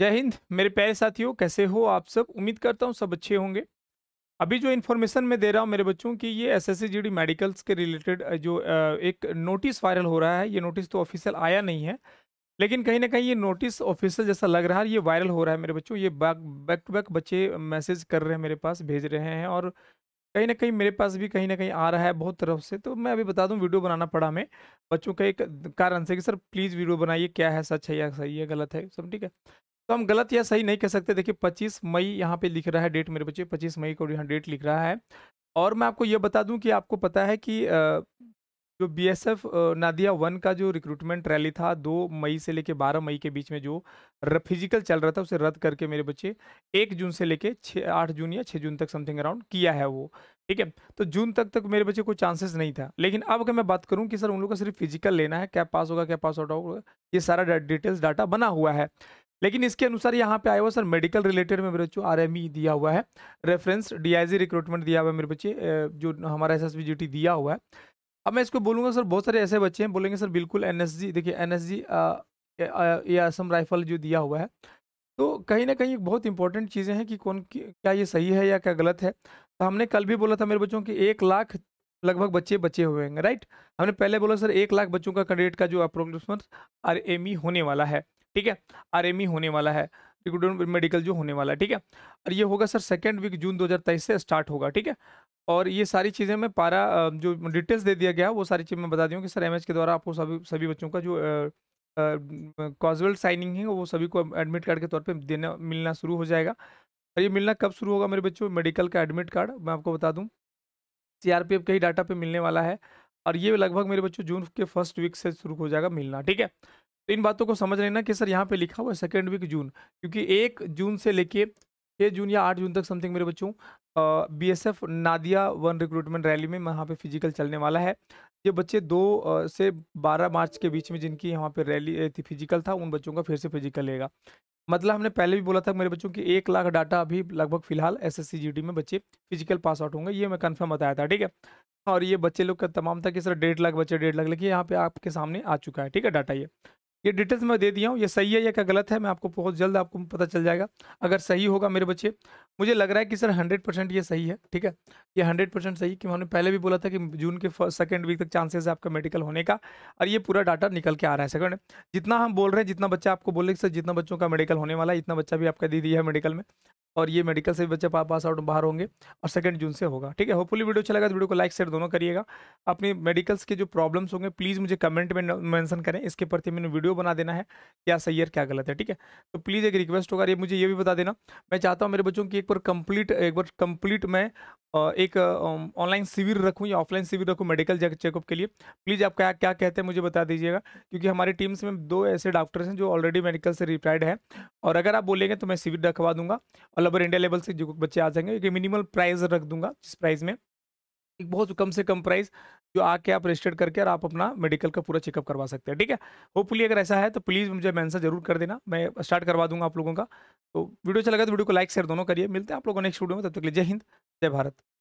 जय हिंद मेरे प्यारे साथियों कैसे हो आप सब उम्मीद करता हूँ सब अच्छे होंगे अभी जो इन्फॉर्मेशन मैं दे रहा हूँ मेरे बच्चों की ये एस एस मेडिकल्स के रिलेटेड जो एक नोटिस वायरल हो रहा है ये नोटिस तो ऑफिशियल आया नहीं है लेकिन कहीं ना कहीं ये नोटिस ऑफिशियल जैसा लग रहा है ये वायरल हो रहा है मेरे बच्चों ये बैक बैक टू बैक बच्चे मैसेज कर रहे हैं मेरे पास भेज रहे हैं और कहीं ना कहीं मेरे पास भी कहीं ना कहीं आ रहा है बहुत तरफ से तो मैं अभी बता दूं वीडियो बनाना पड़ा हमें बच्चों का एक कारण से कि सर प्लीज़ वीडियो बनाइए क्या है सच है या सही है गलत है सब ठीक है तो हम गलत या सही नहीं कह सकते देखिए 25 मई यहाँ पे लिख रहा है डेट मेरे बच्चे 25 मई को यहाँ डेट लिख रहा है और मैं आपको ये बता दूं कि आपको पता है कि जो B S F Nadia one का जो रिक्रूटमेंट रैली था दो मई से लेके बारह मई के बीच में जो फिजिकल चल रहा था उसे रद्द करके मेरे बच्चे एक जून से लेके छः आठ जून या छः जून तक समथिंग अराउंड किया है वो ठीक है तो जून तक तक मेरे बच्चे कोई चांसेस नहीं था लेकिन अब अगर मैं बात करूँ कि सर उन लोग का सिर्फ फिजिकल लेना है क्या पास होगा क्या पास आउट होगा ये सारा डिटेल्स डाटा बना हुआ है लेकिन इसके अनुसार यहाँ पे आया हुआ सर मेडिकल रिलेटेड में मेरे बच्चों आर e दिया हुआ है रेफरेंस डी रिक्रूटमेंट दिया हुआ है मेरे बच्चे जो हमारा एस एस दिया हुआ है अब मैं इसको बोलूँगा सर बहुत सारे ऐसे बच्चे हैं बोलेंगे सर बिल्कुल एन देखिए एन या असम राइफल जो दिया हुआ है तो कहीं ना कहीं बहुत इंपॉर्टेंट चीज़ें हैं कि कौन क्या ये सही है या क्या गलत है तो हमने कल भी बोला था मेरे बच्चों की एक लाख लगभग बच्चे बचे हुए हैं राइट हमने पहले बोला सर एक लाख बच्चों का कैंडिडेट का जो अप्रोक्समेंट आर e होने वाला है ठीक है आर e होने वाला है रिक्रूटमेंट मेडिकल जो होने वाला है ठीक है और ये होगा सर सेकेंड वीक जून दो से स्टार्ट होगा ठीक है और ये सारी चीज़ें मैं पारा जो डिटेल्स दे दिया गया वो सारी चीज़ मैं बता दूँ कि सर एम के द्वारा आपको सभी सभी बच्चों का जो कॉजल साइनिंग है वो सभी को एडमिट कार्ड के तौर पर देना मिलना शुरू हो जाएगा और ये मिलना कब शुरू होगा मेरे बच्चों मेडिकल का एडमिट कार्ड मैं आपको बता दूँ सी का ही डाटा पे मिलने वाला है और ये लगभग मेरे बच्चों जून के फर्स्ट वीक से शुरू हो जाएगा मिलना ठीक है तो इन बातों को समझ लेना कि सर यहाँ पे लिखा हुआ है सेकेंड वीक जून क्योंकि एक जून से लेके छः जून या आठ जून तक समथिंग मेरे बच्चों B S F Nadia one recruitment rally में वहाँ पे फिजिकल चलने वाला है ये बच्चे दो से बारह मार्च के बीच में जिनकी यहाँ पे रैली थी फिजिकल था उन बच्चों का फिर से फिजिकल लेगा मतलब हमने पहले भी बोला था मेरे बच्चों की एक लाख डाटा अभी लगभग फिलहाल एस एस में बच्चे फिजिकल पास आउट होंगे ये मैं कन्फर्म बताया था ठीक है और ये बच्चे लोग का तमाम था कि सर डेढ़ लाख बच्चे डेढ़ लाख लेकिन यहाँ पे आपके सामने आ चुका है ठीक है डाटा ये ये डिटेल्स मैं दे दिया हूँ ये सही है या क्या गलत है मैं आपको बहुत जल्द आपको पता चल जाएगा अगर सही होगा मेरे बच्चे मुझे लग रहा है कि सर हंड्रेड परसेंट ये सही है ठीक है ये हंड्रेड परसेंट सही कि मैंने पहले भी बोला था कि जून के सेकेंड वीक तक चांसेस है आपका मेडिकल होने का और ये पूरा डाटा निकल के आ रहा है सेकंड जितना हम बोल रहे हैं जितना बच्चा आपको बोले सर जितना बच्चों का मेडिकल होने वाला है इतना बच्चा भी आपका दे दिया है मेडिकल में और ये मेडिकल से भी बच्चे पास आउट बाहर होंगे और सेकंड जून से होगा ठीक है होपफुली वीडियो अच्छा लगा तो वीडियो को लाइक शेयर दोनों करिएगा अपने मेडिकल्स के जो प्रॉब्लम्स होंगे प्लीज़ मुझे कमेंट में मेंशन करें इसके प्रति मैंने वीडियो वीडियो बना देना है क्या सही है क्या गलत है ठीक है तो प्लीज़ एक रिक्वेस्ट होगा ये मुझे ये भी बता देना मैं चाहता हूँ मेरे बच्चों की एक बार कंप्लीट एक बार कंप्लीट मैं एक ऑनलाइन शिविर रखूँ या ऑफलाइन शिविर रखूँ मेडिकल चेकअप के लिए प्लीज़ आप क्या क्या कहते हैं मुझे बता दीजिएगा क्योंकि हमारी टीम्स में दो ऐसे डॉक्टर्स हैं जो ऑलरेडी मेडिकल से रिटायर्ड है और अगर आप बोलेंगे तो मैं शिविर रखवा दूंगा और लबर इंडिया लेवल से जो बच्चे आ जाएंगे एक मिनिमम प्राइस रख दूंगा जिस प्राइस में एक बहुत कम से कम प्राइस जो आके आप रजिस्टर करके और आप अपना मेडिकल का पूरा चेकअप करवा सकते हैं ठीक है होपफुली अगर ऐसा है तो प्लीज़ मुझे मैंसर जरूर कर देना मैं स्टार्ट करवा दूंगा आप लोगों का तो वीडियो अच्छा लगा तो वीडियो को लाइक शेयर दोनों करिए मिलते हैं आप लोगों नेक्स्ट वीडियो में तब तक लिए जय हिंद जय भारत